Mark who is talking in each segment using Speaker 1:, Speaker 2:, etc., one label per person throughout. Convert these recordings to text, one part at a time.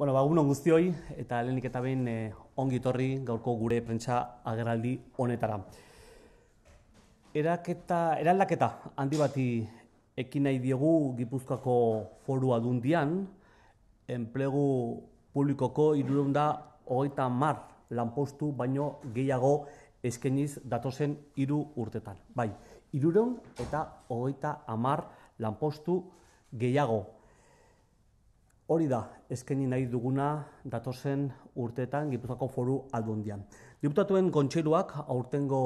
Speaker 1: Bueno, ba, unon guztioi, eta helenik eta behin eh, ongi torri gaurko gure prentsa agerraldi honetara. Eraketa, eraldaketa handi bati ekin nahi diogu Gipuzkoako foru adundian, enplegu publikoko irurunda hogeita mar lanpostu baino gehiago eskeniz datozen hiru urtetan. Bai, irurun eta hogeita amar lanpostu gehiago. Hori da, eskeni nahi duguna datorzen urteetan Gipuzkoako foru aldundian. Diputatuen kontseiluak aurtengo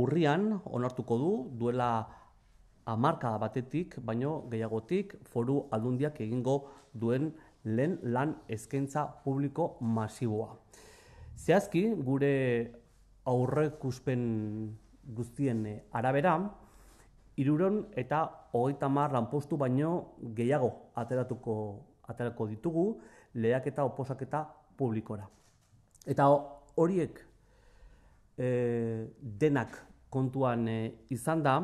Speaker 1: urrian onartuko du duela amarka batetik, baino gehiagotik foru aldundiak egingo duen lehen lan eskentza publiko masiboa. Zehazki, gure aurrek uspen guztien arabera, iruron eta hogeita mar lanpostu baino gehiago ateratuko aterako ditugu leak eta publikora. Eta horiek e, denak kontuan e, izan da,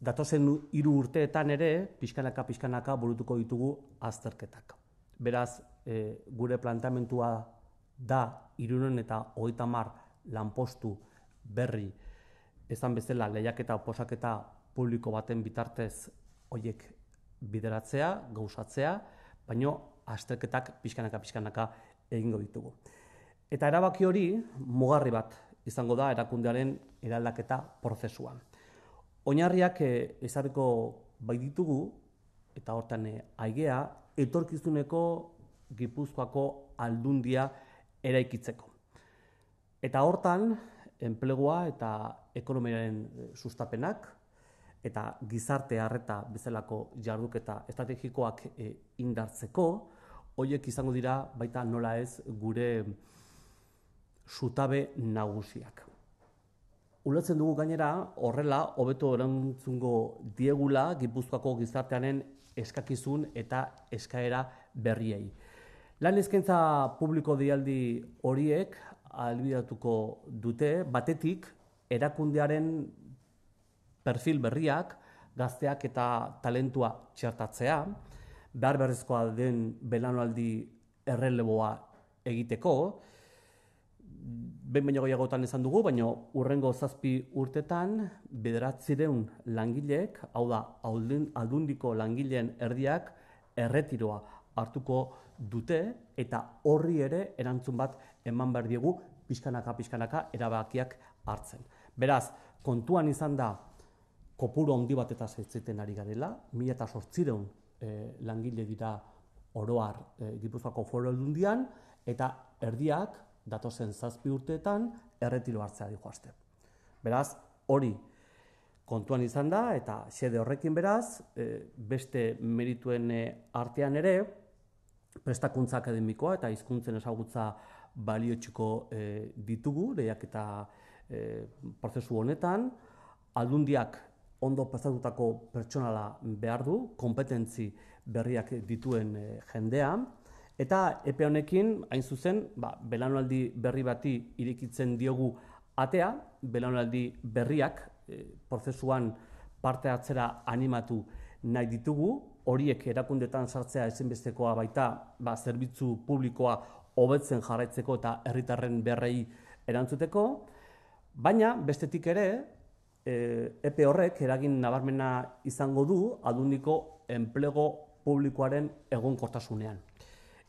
Speaker 1: datozen hiru urteetan ere, pixkanaka, pixkanaka burutuko ditugu azterketak. Beraz, e, gure plantamentua da, irunen eta hoita mar lanpostu berri, ezan bezala lehiak eta publiko baten bitartez horiek bideratzea, gauzatzea, baino azterketak pixkanaka pixkanaka egingo ditugu. Eta erabaki hori mugarri bat izango da erakundearen eraldaketa prozesuan. Oinarriak eh, ezarriko bai ditugu eta hortan eh, aigea etorkizuneko Gipuzkoako aldundia eraikitzeko. Eta hortan enplegua eta ekonomiaren eh, sustapenak, eta gizarte harreta bezalako jarduketa estrategikoak eh, indartzeko, hoiek izango dira baita nola ez gure sutabe nagusiak. Ulatzen dugu gainera, horrela, hobeto erantzungo diegula Gipuzkoako gizartearen eskakizun eta eskaera berriei. Lan eskaintza publiko dialdi horiek albidatuko dute, batetik, erakundearen perfil berriak, gazteak eta talentua txertatzea, behar beharrezkoa den belanualdi erreleboa egiteko, ben baino gehiagotan esan dugu, baino urrengo zazpi urtetan bederatzireun langilek, hau da aldun, aldundiko langileen erdiak erretiroa hartuko dute eta horri ere erantzun bat eman behar diegu pixkanaka-pixkanaka erabakiak hartzen. Beraz, kontuan izan da kopuru handi bat eta zaitziten ari garela, mila eta sortzireun e, eh, langile dira oroar e, eh, Gipuzkoako foro aldundian, eta erdiak, datozen zazpi urteetan, erretiro hartzea dugu aste. Beraz, hori kontuan izan da, eta xede horrekin beraz, e, beste merituen artean ere, prestakuntza akademikoa eta hizkuntzen ezagutza balio txiko ditugu, lehiak eta prozesu honetan, aldundiak ondo pasatutako pertsonala behar du, kompetentzi berriak dituen eh, jendea, eta epe honekin, hain zuzen, ba, belanualdi berri bati irikitzen diogu atea, belanualdi berriak eh, prozesuan parte atzera animatu nahi ditugu, horiek erakundetan sartzea ezenbestekoa baita ba, zerbitzu publikoa hobetzen jarraitzeko eta herritarren berrei erantzuteko, baina bestetik ere, Eh, epe horrek eragin nabarmena izango du adundiko enplego publikoaren egonkortasunean.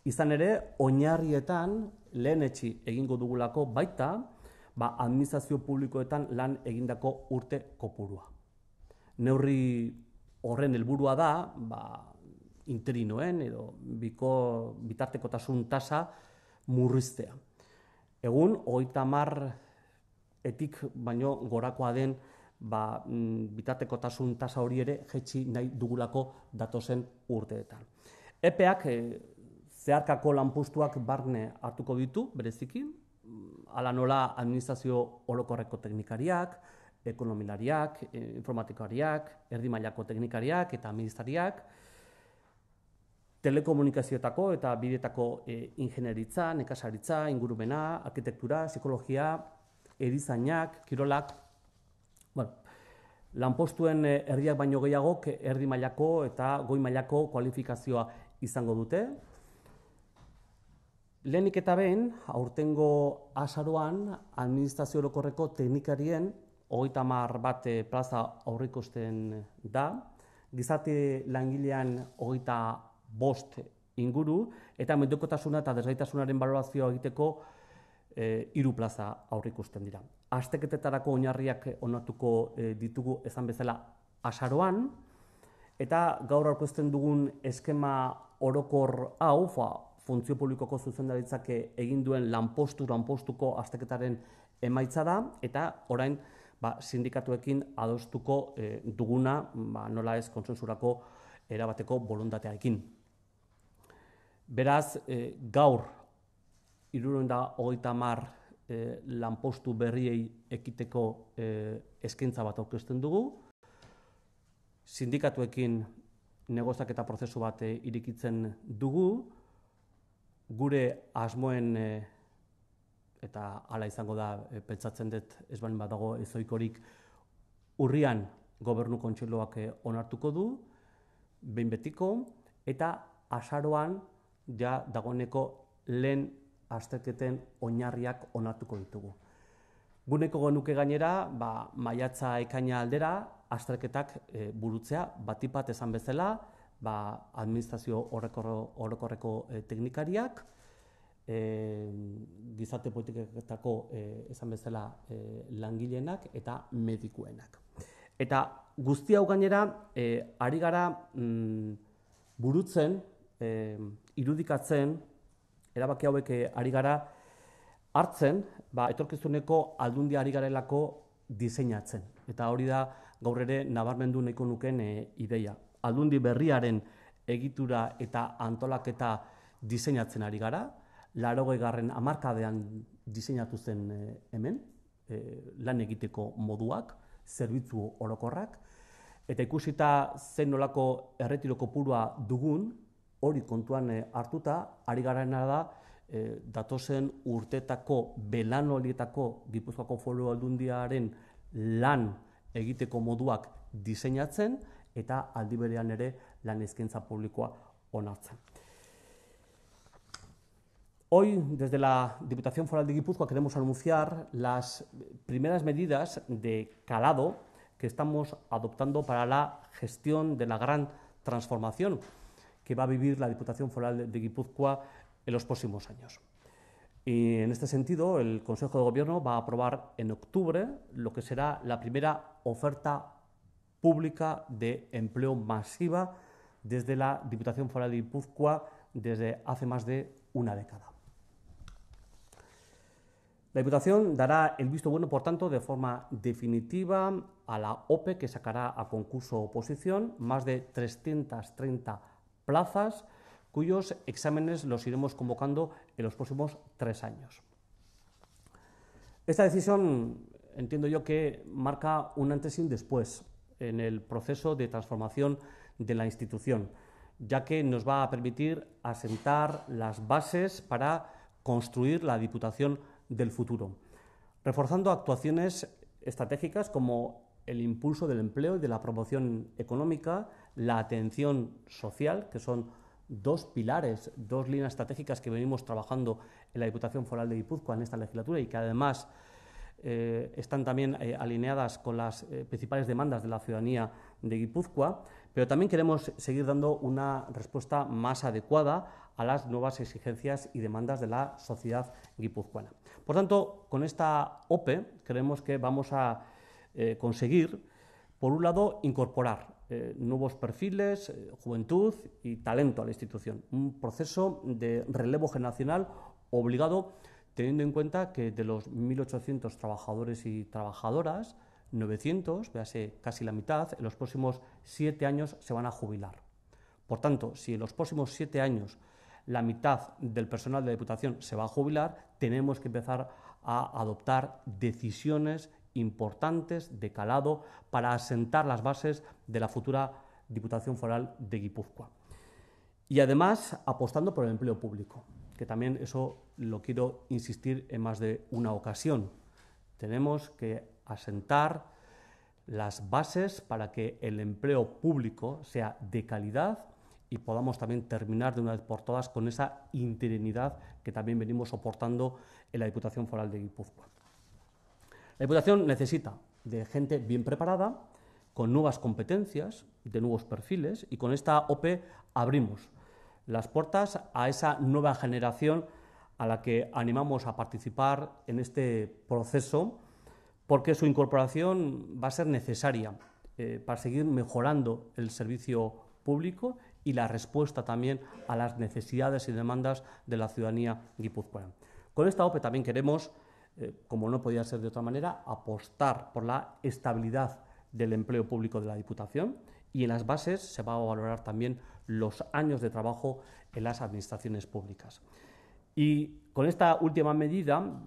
Speaker 1: Izan ere, oinarrietan lehen egingo dugulako baita, ba, administrazio publikoetan lan egindako urte kopurua. Neurri horren helburua da, ba, interinoen edo biko bitartekotasun tasa murriztea. Egun, oita mar etik baino gorakoa den ba, mm, bitarteko tasa hori ere jetxi nahi dugulako datozen urteetan. Epeak e, zeharkako lanpustuak barne hartuko ditu, bereziki, mm, ala nola administrazio olokorreko teknikariak, ekonomilariak, eh, informatikariak, erdi mailako teknikariak eta administrariak, telekomunikazioetako eta bidetako e, eh, ingenieritza, nekasaritza, ingurumena, arkitektura, psikologia, edizainak, kirolak, Bueno, lanpostuen eh, erdiak baino gehiagok erdi mailako eta goi mailako kualifikazioa izango dute. Lehenik eta behin, aurtengo asaroan, administrazio orokorreko teknikarien hogeita hamar bat eh, plaza aurrikusten da, gizate langilean hogeita bost inguru, eta mendukotasuna eta desgaitasunaren balorazioa egiteko e, plaza plaza ikusten dira. Asteketetarako oinarriak eh, onatuko eh, ditugu ezan bezala asaroan, eta gaur aurkezten dugun eskema orokor hau, fa, funtzio publikoko zuzendaritzak eh, egin duen lanpostu lanpostuko asteketaren emaitza da eta orain ba, sindikatuekin adostuko duguna ba, nola ez kontsensurako erabateko bolondatearekin. Beraz, gaur irurun da hogeita tamar eh, lanpostu berriei ekiteko eh, eskintza bat aukestuen dugu. Sindikatuekin negozak eta prozesu bat eh, irikitzen dugu. Gure asmoen eta ala izango da pentsatzen dut ez bain badago dago urrian gobernu kontxeloak onartuko du, behin betiko, eta asaroan ja dagoeneko lehen azteteten oinarriak onartuko ditugu. Guneko genuke gainera, ba, maiatza ekaina aldera, azterketak e, burutzea, batipat esan bezala, ba, administrazio horrekorreko e, teknikariak, e, gizarte politiketako e, esan bezala e, langileenak eta medikuenak. Eta guzti hau gainera, e, ari gara mm, burutzen, e, irudikatzen, erabaki hauek eh, ari gara hartzen, ba, etorkizuneko aldundia ari garelako diseinatzen. Eta hori da gaur ere nabarmendu nahiko nuken eh, ideia. Aldundi berriaren egitura eta antolaketa diseinatzen ari gara, laro garren amarkadean diseinatu zen eh, hemen, lan egiteko moduak, zerbitzu orokorrak, eta ikusita zen nolako erretiroko purua dugun, hori kontuan eh, hartuta, ari garaena da, datosen eh, datozen urtetako belan horietako Gipuzkoako foru aldundiaren lan egiteko moduak diseinatzen eta aldiberean ere lan ezkentza publikoa onartzen. Hoy, desde la Diputación Foral de Guipúzcoa, queremos anunciar las primeras medidas de calado que estamos adoptando para la gestión de la gran transformación. que va a vivir la Diputación Foral de Guipúzcoa en los próximos años. Y en este sentido, el Consejo de Gobierno va a aprobar en octubre lo que será la primera oferta pública de empleo masiva desde la Diputación Foral de Guipúzcoa desde hace más de una década. La Diputación dará el visto bueno, por tanto, de forma definitiva a la OPE que sacará a concurso oposición más de 330 plazas cuyos exámenes los iremos convocando en los próximos tres años. Esta decisión entiendo yo que marca un antes y un después en el proceso de transformación de la institución, ya que nos va a permitir asentar las bases para construir la Diputación del futuro, reforzando actuaciones estratégicas como el impulso del empleo y de la promoción económica, la atención social, que son dos pilares, dos líneas estratégicas que venimos trabajando en la Diputación Foral de Guipúzcoa en esta legislatura y que además eh, están también eh, alineadas con las eh, principales demandas de la ciudadanía de Guipúzcoa, pero también queremos seguir dando una respuesta más adecuada a las nuevas exigencias y demandas de la sociedad guipuzcoana. Por tanto, con esta OPE creemos que vamos a eh, conseguir, por un lado, incorporar eh, nuevos perfiles, eh, juventud y talento a la institución. Un proceso de relevo generacional obligado, teniendo en cuenta que de los 1.800 trabajadores y trabajadoras, 900, véase casi la mitad, en los próximos siete años se van a jubilar. Por tanto, si en los próximos siete años la mitad del personal de la Diputación se va a jubilar, tenemos que empezar a adoptar decisiones importantes de calado para asentar las bases de la futura Diputación Foral de Guipúzcoa. Y además apostando por el empleo público, que también eso lo quiero insistir en más de una ocasión. Tenemos que asentar las bases para que el empleo público sea de calidad y podamos también terminar de una vez por todas con esa interinidad que también venimos soportando en la Diputación Foral de Guipúzcoa. La Diputación necesita de gente bien preparada, con nuevas competencias, de nuevos perfiles, y con esta OPE abrimos las puertas a esa nueva generación a la que animamos a participar en este proceso, porque su incorporación va a ser necesaria eh, para seguir mejorando el servicio público y la respuesta también a las necesidades y demandas de la ciudadanía guipuzcoana. Con esta OPE también queremos eh, como no podía ser de otra manera, apostar por la estabilidad del empleo público de la Diputación y en las bases se va a valorar también los años de trabajo en las administraciones públicas. Y con esta última medida mm,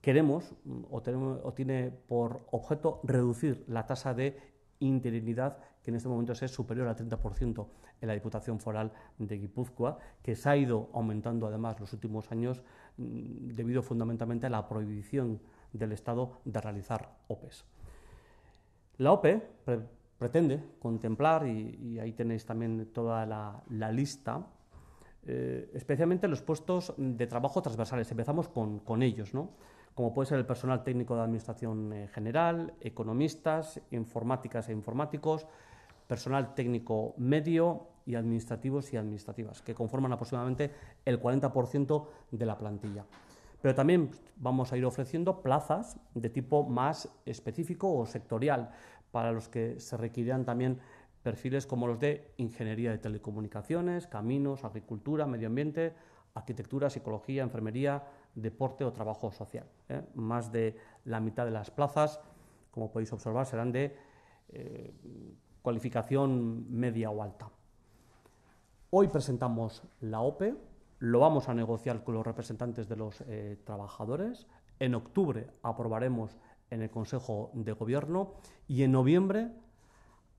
Speaker 1: queremos mm, o, o tiene por objeto reducir la tasa de interinidad que en este momento es superior al 30% en la Diputación Foral de Guipúzcoa, que se ha ido aumentando además los últimos años Mm, debido fundamentalmente a la prohibición del Estado de realizar OPEs. La OPE pretende contemplar, y, ahí tenéis también toda la, lista, eh, especialmente los puestos de trabajo transversales. Empezamos con, ellos, ¿no? como puede ser el personal técnico de Administración eh, General, economistas, informáticas e informáticos, personal técnico medio, y administrativos y administrativas, que conforman aproximadamente el 40% de la plantilla. Pero también vamos a ir ofreciendo plazas de tipo más específico o sectorial, para los que se requerirán también perfiles como los de ingeniería de telecomunicaciones, caminos, agricultura, medio ambiente, arquitectura, psicología, enfermería, deporte o trabajo social. ¿eh? Más de la mitad de las plazas, como podéis observar, serán de eh, cualificación media o alta. Hoy presentamos la OPE, lo vamos a negociar con los representantes de los eh, trabajadores, en octubre aprobaremos en el Consejo de Gobierno y en noviembre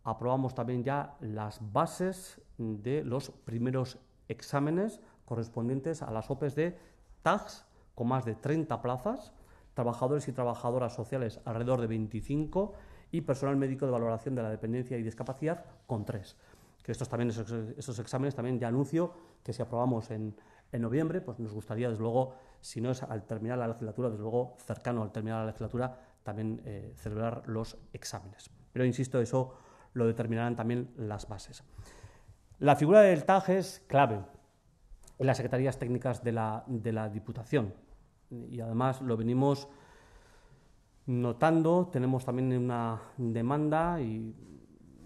Speaker 1: aprobamos también ya las bases de los primeros exámenes correspondientes a las OPEs de TAGS con más de 30 plazas, trabajadores y trabajadoras sociales alrededor de 25 y personal médico de valoración de la dependencia y discapacidad con 3 que estos, también, esos, exámenes también ya anuncio que si aprobamos en, noviembre, pues nos gustaría, desde luego, si no es al terminar la legislatura, desde luego, cercano al terminar la legislatura, también eh, celebrar los exámenes. Pero insisto, eso lo determinarán también las bases. La figura del TAG es clave en las secretarías técnicas la, de la Diputación. Y además lo venimos notando, tenemos también una demanda y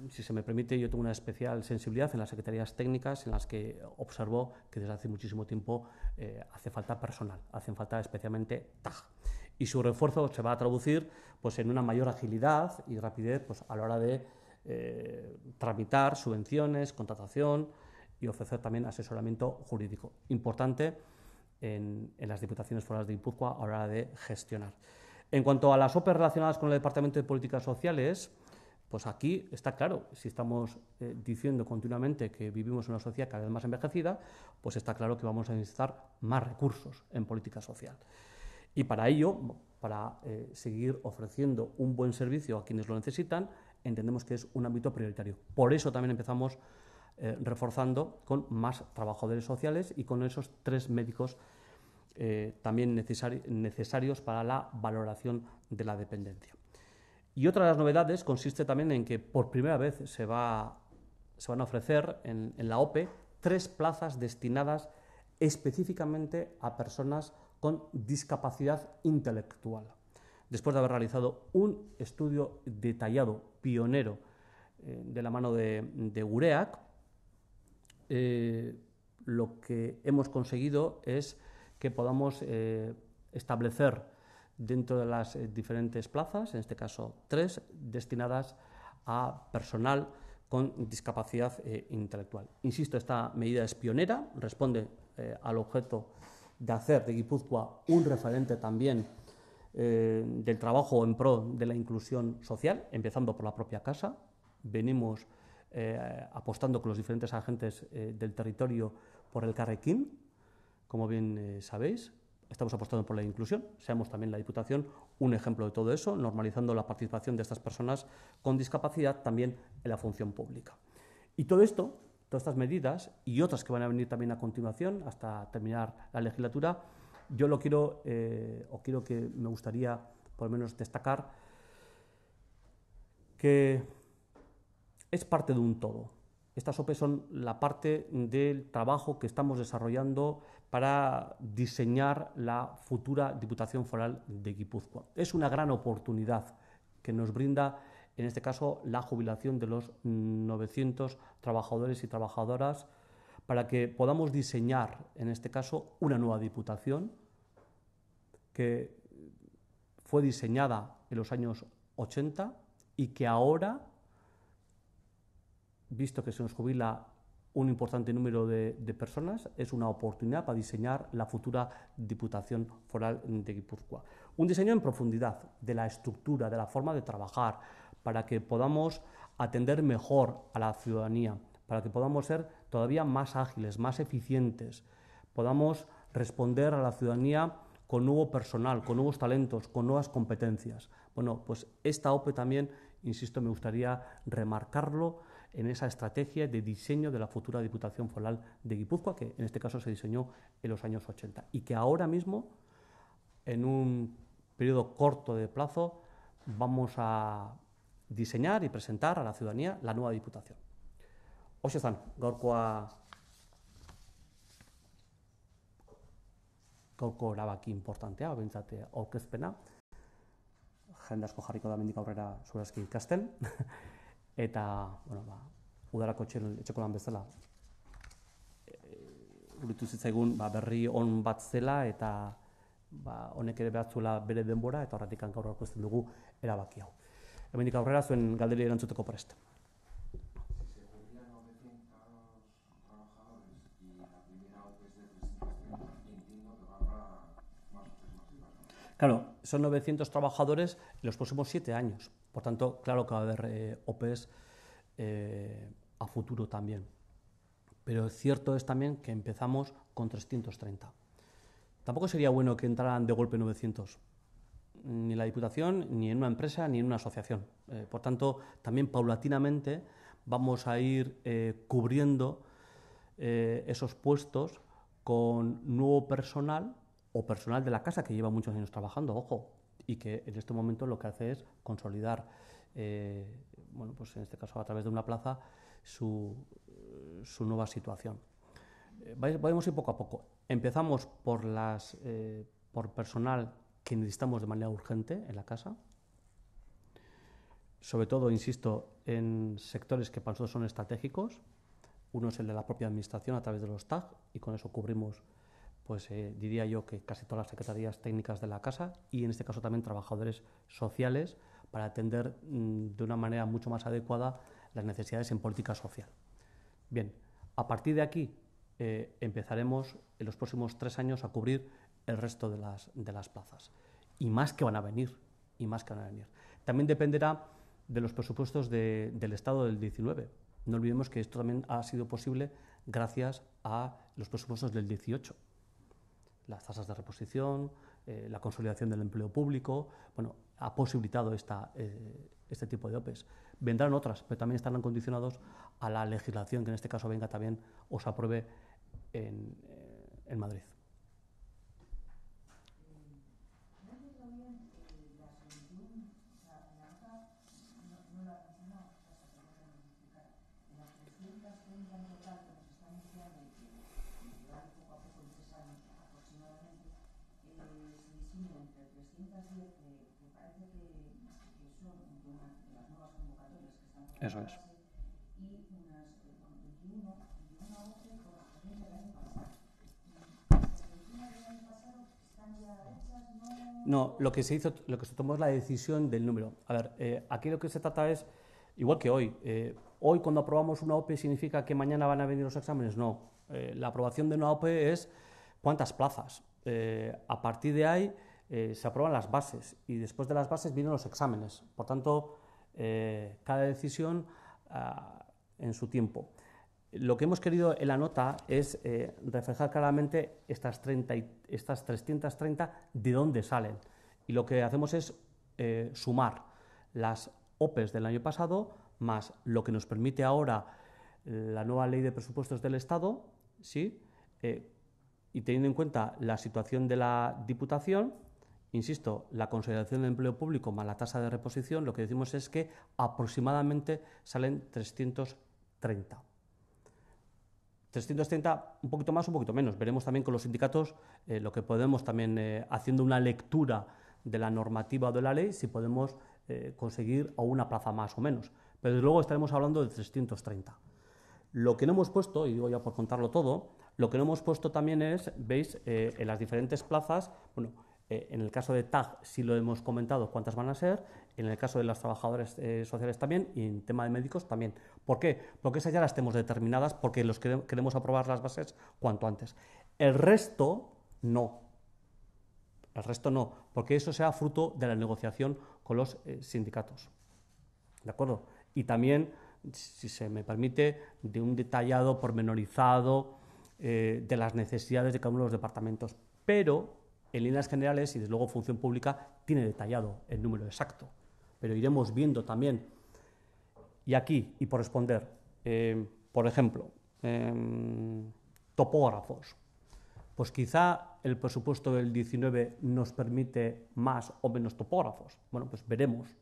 Speaker 1: si se me permite, yo tengo una especial sensibilidad en las secretarías técnicas en las que observo que desde hace muchísimo tiempo eh, hace falta personal, hacen falta especialmente TAG. Y su refuerzo se va a traducir pues, en una mayor agilidad y rapidez pues, a la hora de eh, tramitar subvenciones, contratación y ofrecer también asesoramiento jurídico. Importante en, las diputaciones forales de Guipúzcoa a la hora de gestionar. En cuanto a las OPE relacionadas con el Departamento de Políticas Sociales, pues aquí está claro, si estamos eh, diciendo continuamente que vivimos en una sociedad cada vez más envejecida, pues está claro que vamos a necesitar más recursos en política social. Y para ello, para eh, seguir ofreciendo un buen servicio a quienes lo necesitan, entendemos que es un ámbito prioritario. Por eso también empezamos eh, reforzando con más trabajadores sociales y con esos tres médicos también necesarios para la valoración de la dependencia. Y otra de las novedades consiste también en que por primera vez se, van a ofrecer en, la OPE tres plazas destinadas específicamente a personas con discapacidad intelectual. Después de haber realizado un estudio detallado, pionero, eh, de la mano de, UREAC, eh, lo que hemos conseguido es que podamos eh, establecer dentro de las eh, diferentes plazas, en este caso tres, destinadas a personal con discapacidad eh, intelectual. Insisto, esta medida es pionera, responde eh, al objeto de hacer de Guipúzcoa un referente también del trabajo en pro de la inclusión social, empezando por la propia casa. Venimos apostando con los diferentes agentes del territorio por el Carrequín, como bien sabéis, estamos apostando por la inclusión, seamos también la Diputación un ejemplo de todo eso, normalizando la participación de estas personas con discapacidad también en la función pública. Y todo esto, todas estas medidas y otras que van a venir también a continuación hasta terminar la legislatura, yo lo quiero, eh, o quiero que me gustaría por lo menos destacar que es parte de un todo. Estas OPE son la parte del trabajo que estamos desarrollando para diseñar la futura Diputación Foral de Guipúzcoa. Es una gran oportunidad que nos brinda, en este caso, la jubilación de los 900 trabajadores y trabajadoras para que podamos diseñar, en este caso, una nueva Diputación que fue diseñada en los años 80 y que ahora visto que se nos jubila un importante número de, personas, es una oportunidad para diseñar la futura Diputación Foral de Guipúzcoa. Un diseño en profundidad de la estructura, de la forma de trabajar, para que podamos atender mejor a la ciudadanía, para que podamos ser todavía más ágiles, más eficientes, podamos responder a la ciudadanía con nuevo personal, con nuevos talentos, con nuevas competencias. Bueno, pues esta OPE también, insisto, me gustaría remarcarlo en esa estrategia de diseño de la futura Diputación Foral de Guipúzcoa, que en este caso se diseñó en los años 80 y que ahora mismo, en un periodo corto de plazo, vamos a diseñar y presentar a la ciudadanía la nueva Diputación. están, gaurkoa gaurko erabaki importantea, behintzat aurkezpena, jende asko jarriko da mendik aurrera zurazki ikasten, eta, bueno, ba, udarako lan bezala, e, urritu zitzaigun ba, berri on bat zela eta ba, honek ere behatzuela bere denbora eta horretik gaur aurkezten dugu erabaki hau. Hemendik aurrera zuen galderi erantzuteko prest. Claro, son 900 trabajadores en los próximos siete años. Por tanto, claro que va a haber eh, OPEs eh, a futuro también. Pero cierto es también que empezamos con 330. Tampoco sería bueno que entraran de golpe 900, mm, ni la Diputación, ni en una empresa, ni en una asociación. Eh, por tanto, también paulatinamente vamos a ir cubriendo esos puestos con nuevo personal o personal de la casa que lleva muchos años trabajando, ojo, y que en este momento lo que hace es consolidar, eh, bueno, pues en este caso a través de una plaza, su, nueva situación. Eh, vamos a ir poco a poco. Empezamos por, las, eh, por personal que necesitamos de manera urgente en la casa, sobre todo, insisto, en sectores que para nosotros son estratégicos. Uno es el de la propia administración a través de los TAG y con eso cubrimos pues eh, diría yo que casi todas las secretarías técnicas de la casa y en este caso también trabajadores sociales para atender mm, de una manera mucho más adecuada las necesidades en política social. Bien, a partir de aquí eh, empezaremos en los próximos tres años a cubrir el resto de las, de las plazas y más que van a venir y más que van a venir. También dependerá de los presupuestos del Estado del 19. No olvidemos que esto también ha sido posible gracias a los presupuestos del 18 las tasas de reposición, eh, la consolidación del empleo público, bueno, ha posibilitado eh, este tipo de OPEs. Vendrán otras, pero también estarán condicionados a la legislación que en este caso venga también o se apruebe en, eh, en Madrid. precisamente, eh, se diseñan entre 310 que, que parece que, que son de, una, de, las nuevas convocatorias que están por Eso es. y unas eh, bueno, 21, y a 11 correspondientes al año del año pasado No... lo que se hizo, lo que se tomó es la decisión del número. A ver, eh, aquí lo que se trata es, igual que hoy, eh, hoy cuando aprobamos una OPE significa que mañana van a venir los exámenes, no. eh, la aprobación de una OPE es cuántas plazas. Eh, a partir de ahí eh, se aprueban las bases y después de las bases vienen los exámenes. Por tanto, eh, cada decisión ah, en su tiempo. Lo que hemos querido en la nota es reflejar claramente estas, 30 estas 330 de dónde salen. Y lo que hacemos es sumar las OPEs del año pasado más lo que nos permite ahora la nueva ley de presupuestos del Estado, ¿sí? y teniendo en cuenta la situación de la Diputación, insisto, la consolidación del empleo público más la tasa de reposición, lo que decimos es que aproximadamente salen 330. 330, un poquito más, un poquito menos. Veremos también con los sindicatos eh, lo que podemos también, eh, haciendo una lectura de la normativa o de la ley, si podemos eh, conseguir una plaza más o menos. Pero desde luego estaremos hablando de 330. Lo que no hemos puesto, y digo ya por contarlo todo, lo que no hemos puesto también es, veis, eh, en las diferentes plazas, bueno, eh, en el caso de TAG sí lo hemos comentado cuántas van a ser, en el caso de los trabajadores eh, sociales también y en tema de médicos también. ¿Por qué? Porque esas ya las tenemos determinadas porque los queremos aprobar las bases cuanto antes. El resto no. El resto no, porque eso sea fruto de la negociación con los sindicatos. ¿De acuerdo? Y también si se me permite, de un detallado pormenorizado eh, de las necesidades de cada uno de los departamentos. Pero, en líneas generales, y desde luego Función Pública tiene detallado el número exacto. Pero iremos viendo también. Y aquí, y por responder, eh, por ejemplo, em, topógrafos. Pues quizá el presupuesto del 19 nos permite más o menos topógrafos. Bueno, pues veremos,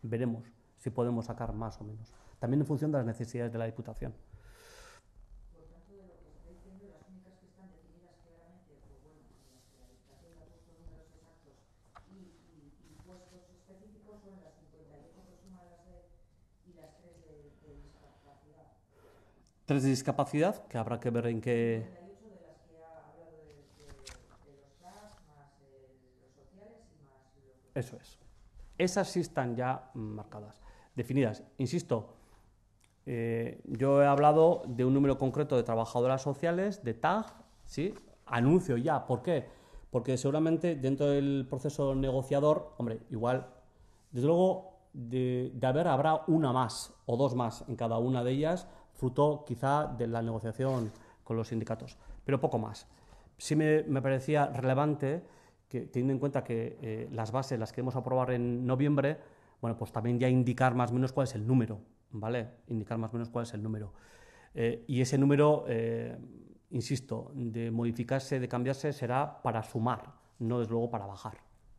Speaker 1: veremos. Si podemos sacar más o menos. También en función de las necesidades de la diputación. Por tanto, de lo que estoy diciendo, las únicas que están definidas claramente, pues bueno, las que la diputación ha puesto números exactos y puestos específicos son las 58 de suma de las de y las tres de discapacidad. Tres de discapacidad, que habrá que ver en qué. 38 de las que ha hablado de los SAS, más eh, los sociales y más. Eso es. Esas sí están ya marcadas definidas. Insisto, eh, yo he hablado de un número concreto de trabajadoras sociales, de TAG, ¿sí? Anuncio ya, ¿por qué? Porque seguramente dentro del proceso negociador, hombre, igual, desde luego, de, haber habrá una más o dos más en cada una de ellas, fruto quizá de la negociación con los sindicatos, pero poco más. Sí me, me parecía relevante que, teniendo en cuenta que eh, las bases las que hemos aprobar en noviembre, bueno, pues también ya indicar más o menos cuál es el número, ¿vale? Indicar más menos cuál es el número. Eh, y ese número, eh, insisto, de modificarse, de cambiarse, será para sumar, no desde luego para bajar,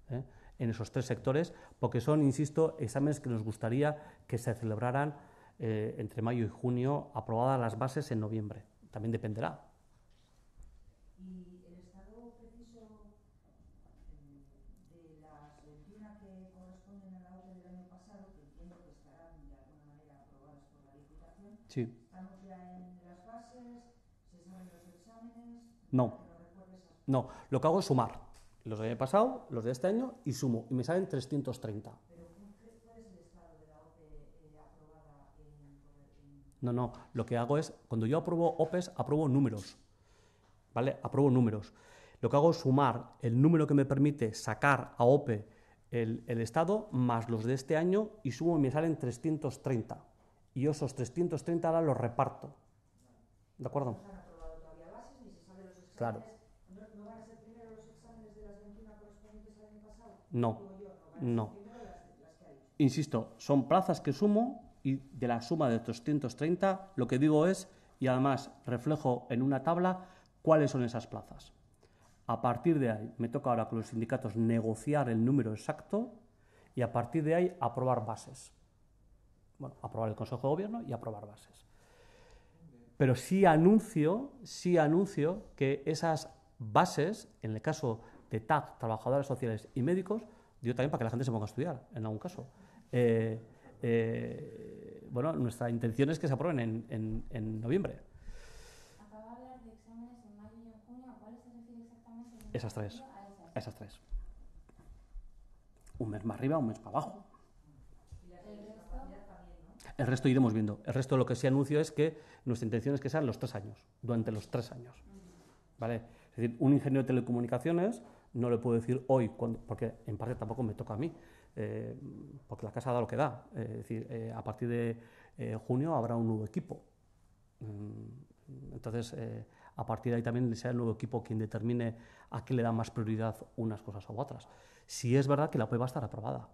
Speaker 1: ¿eh? en esos tres sectores, porque son, insisto, exámenes que nos gustaría que se celebraran entre mayo y junio, aprobadas las bases en noviembre. También dependerá, No. No, lo que hago es sumar los del año pasado, los de este año y sumo y me salen 330. No, no, lo que hago es, cuando yo apruebo OPEs, apruebo números. ¿Vale? Apruebo números. Lo que hago es sumar el número que me permite sacar a OPE el, el estado más los de este año y sumo y me salen 330 y esos 330 ahora los reparto. ¿De acuerdo? Claro. No, no. Insisto, son plazas que sumo y de la suma de 330 lo que digo es, y además reflejo en una tabla, cuáles son esas plazas. A partir de ahí, me toca ahora con los sindicatos negociar el número exacto y a partir de ahí aprobar bases aprobar el Consejo de Gobierno y aprobar bases. Pero sí anuncio, sí anuncio que esas bases, en el caso de TAC, trabajadores sociales y médicos, digo también para que la gente se ponga a estudiar, en algún caso. Eh, eh, bueno, nuestra intención es que se aprueben en, noviembre. Esas tres. esas tres. Un mes más arriba, un mes para abajo. El resto iremos viendo. El resto de lo que se anuncio es que nuestra intención es que sean los tres años, durante los tres años. ¿Vale? Es decir, un ingeniero de telecomunicaciones no le puedo decir hoy, porque en parte tampoco me toca a mí, eh, porque la casa da lo que da. es decir, eh, a partir de eh, junio habrá un nuevo equipo. Mm, entonces, a partir de ahí también sea el nuevo equipo quien determine a qué le da más prioridad unas cosas u otras. Si es verdad que la OPE va a estar aprobada.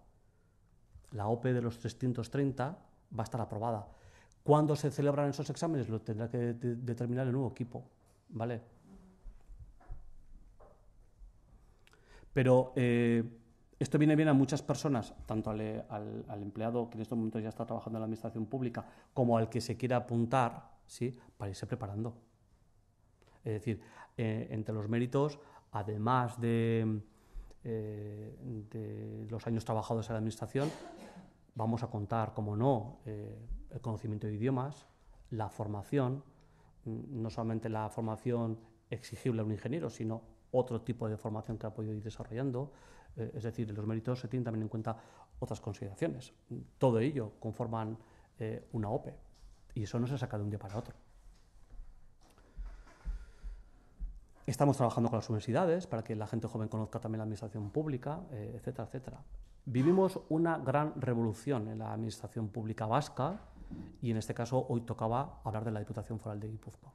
Speaker 1: La OPE de los 330 va a estar aprobada. ¿Cuándo se celebran esos exámenes? Lo tendrá que determinar el nuevo equipo. ¿Vale? Pero eh, esto viene bien a muchas personas, tanto al, empleado que en estos momentos ya está trabajando en la administración pública, como al que se quiera apuntar, ¿sí? Para irse preparando. Es decir, eh, entre los méritos, además eh, de los años trabajados en la administración, vamos a contar, como no, eh, el conocimiento de idiomas, la formación, mm, no solamente la formación exigible a un ingeniero, sino otro tipo de formación que ha podido ir desarrollando. Eh, es decir, los méritos se tienen también en cuenta otras consideraciones. Todo ello conforman eh, una OPE y eso no se saca de un día para otro. Estamos trabajando con las universidades para que la gente joven conozca también la administración pública, etcétera, etcétera. Vivimos una gran revolución en la administración pública vasca y en este caso hoy tocaba hablar de la Diputación Foral de Guipúzcoa.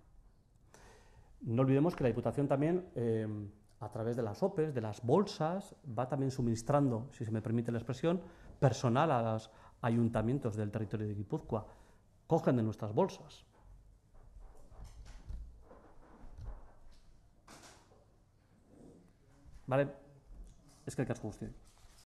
Speaker 1: No olvidemos que la Diputación también, eh, a través de las OPEs, de las bolsas, va también suministrando, si se me permite la expresión, personal a los ayuntamientos del territorio de Guipúzcoa. Cogen de nuestras bolsas. ¿Vale? Es que el